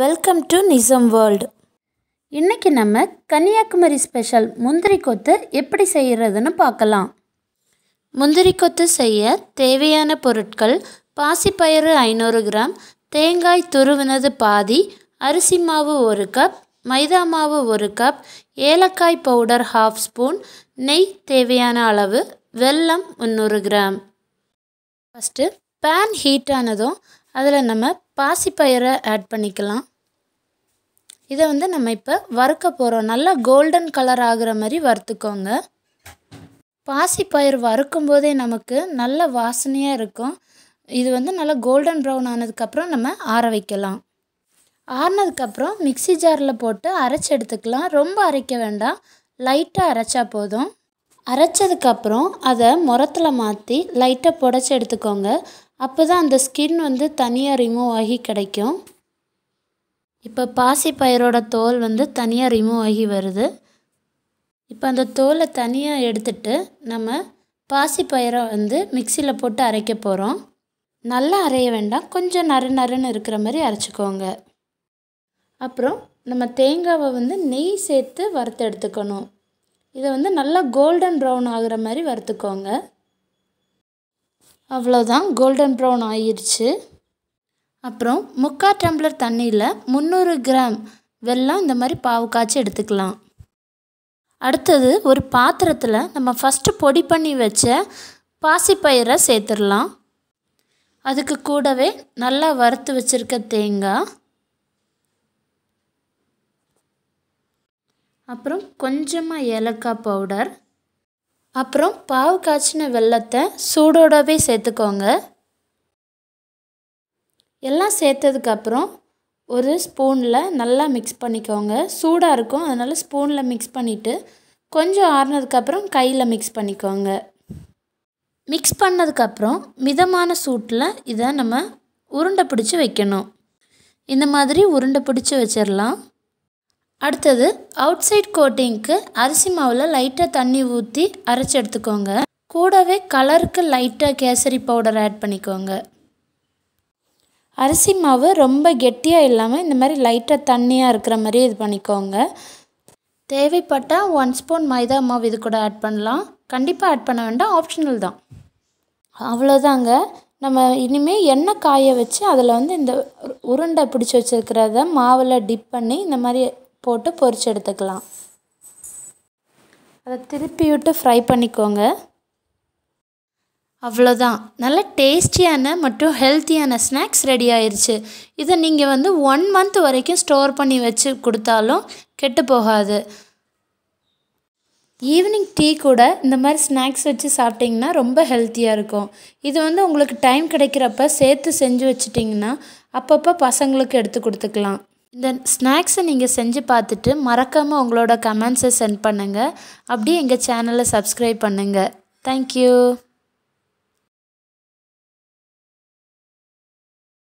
welcome to நிசம் world இன்றைக்கி நம்ம Kanyakumari special முந்திரி கொத்து எப்படி செய்கிறதுன்னு பார்க்கலாம் முந்திரி கொத்து செய்ய தேவையான பொருட்கள் பாசிப்பயிறு ஐநூறு கிராம் தேங்காய் துருவினது பாதி அரிசி மாவு ஒரு கப் மைதா மாவு ஒரு கப் ஏலக்காய் பவுடர் ஹாஃப் ஸ்பூன் நெய் தேவையான அளவு வெல்லம் முந்நூறு கிராம் ஃபஸ்ட்டு பேன் ஹீட் ஆனதும் அதில் நம்ம பாசிப்பயிரை ஆட் பண்ணிக்கலாம் இதை வந்து நம்ம இப்போ வறுக்க போகிறோம் நல்லா கோல்டன் கலர் ஆகிற மாதிரி வறுத்துக்கோங்க பாசிப்பயிர் வறுக்கும் போதே நமக்கு நல்ல வாசனையாக இருக்கும் இது வந்து நல்லா கோல்டன் ப்ரௌன் ஆனதுக்கப்புறம் நம்ம ஆற வைக்கலாம் ஆறினதுக்கப்புறம் மிக்சி ஜாரில் போட்டு அரைச்சி எடுத்துக்கலாம் ரொம்ப அரைக்க வேண்டாம் லைட்டாக அரைச்சா போதும் அரைச்சதுக்கப்புறம் அதை முரத்தில் மாற்றி லைட்டாக புடச்சி எடுத்துக்கோங்க அப்போ தான் அந்த ஸ்கின் வந்து தனியாக ரிமூவ் ஆகி கிடைக்கும் இப்போ பாசி பயிரோட தோல் வந்து தனியாக ரிமூவ் ஆகி வருது இப்போ அந்த தோலை தனியாக எடுத்துட்டு நம்ம பாசி பயிரை வந்து மிக்சியில் போட்டு அரைக்க போகிறோம் நல்லா அரைய வேண்டாம் கொஞ்சம் நறு நறுன்னு இருக்கிற மாதிரி அரைச்சிக்கோங்க அப்புறம் நம்ம தேங்காவை வந்து நெய் சேர்த்து வறுத்து எடுத்துக்கணும் இதை வந்து நல்லா கோல்டன் ப்ரௌன் ஆகிற மாதிரி வறுத்துக்கோங்க அவ்வளோதான் கோல்டன் ப்ரௌன் ஆயிடுச்சு அப்புறம் முக்கால் டம்ளர் தண்ணியில் முந்நூறு கிராம் வெல்லம் இந்த மாதிரி பாவு காய்ச்சி எடுத்துக்கலாம் அடுத்தது ஒரு பாத்திரத்தில் நம்ம ஃபஸ்ட்டு பொடி பண்ணி வச்ச பாசிப்பயிரை சேர்த்துடலாம் அதுக்கு கூடவே நல்லா வறுத்து வச்சுருக்க தேங்காய் அப்புறம் கொஞ்சமாக ஏலக்காய் பவுடர் அப்புறம் பாவு காய்ச்சின வெல்லத்தை சூடோடவே சேர்த்துக்கோங்க எல்லாம் சேர்த்ததுக்கப்புறம் ஒரு ஸ்பூனில் நல்லா மிக்ஸ் பண்ணிக்கோங்க சூடாக இருக்கும் அதனால் ஸ்பூனில் மிக்ஸ் பண்ணிவிட்டு கொஞ்சம் ஆறுனதுக்கப்புறம் கையில் மிக்ஸ் பண்ணிக்கோங்க மிக்ஸ் பண்ணதுக்கப்புறம் மிதமான சூட்டில் இதை நம்ம உருண்டை பிடிச்சி வைக்கணும் இந்த மாதிரி உருண்டை பிடிச்சி வச்சிடலாம் அடுத்தது அவுட் சைட் கோட்டிங்க்கு அரிசி மாவில் லைட்டாக தண்ணி ஊற்றி அரைச்சி எடுத்துக்கோங்க கூடவே கலருக்கு லைட்டாக கேசரி பவுடர் ஆட் பண்ணிக்கோங்க அரிசி மாவு ரொம்ப கெட்டியாக இல்லாமல் இந்த மாதிரி லைட்டாக தண்ணியாக இருக்கிற மாதிரி இது பண்ணிக்கோங்க தேவைப்பட்டால் ஒன் ஸ்பூன் மைதா மாவு இது கூட ஆட் பண்ணலாம் கண்டிப்பாக ஆட் பண்ண வேண்டாம் ஆப்ஷனல் தான் அவ்வளோதாங்க நம்ம இனிமேல் எண்ணெய் காய வச்சு அதில் வந்து இந்த உருண்டை பிடிச்சி வச்சுருக்கிறத மாவில் டிப் பண்ணி இந்த மாதிரி போட்டு பொரித்து எடுத்துக்கலாம் அதை திருப்பி விட்டு ஃப்ரை பண்ணிக்கோங்க அவ்வளோதான் நல்ல டேஸ்டியான மற்றும் ஹெல்த்தியான ஸ்நாக்ஸ் ரெடி ஆயிடுச்சு இதை நீங்கள் வந்து ஒன் மந்த் வரைக்கும் ஸ்டோர் பண்ணி வச்சு கொடுத்தாலும் கெட்டு போகாது ஈவினிங் டீ கூட இந்த மாதிரி ஸ்நாக்ஸ் வச்சு சாப்பிட்டிங்கன்னா ரொம்ப ஹெல்த்தியாக இருக்கும் இது வந்து உங்களுக்கு டைம் கிடைக்கிறப்ப சேர்த்து செஞ்சு வச்சுட்டிங்கன்னா அப்பப்போ பசங்களுக்கு எடுத்து கொடுத்துக்கலாம் இந்த ஸ்நாக்ஸை நீங்கள் செஞ்சு பார்த்துட்டு மறக்காமல் உங்களோட கமெண்ட்ஸை சென்ட் பண்ணுங்கள் அப்படியே எங்கள் சேனலை சப்ஸ்கிரைப் பண்ணுங்கள் தேங்க்யூ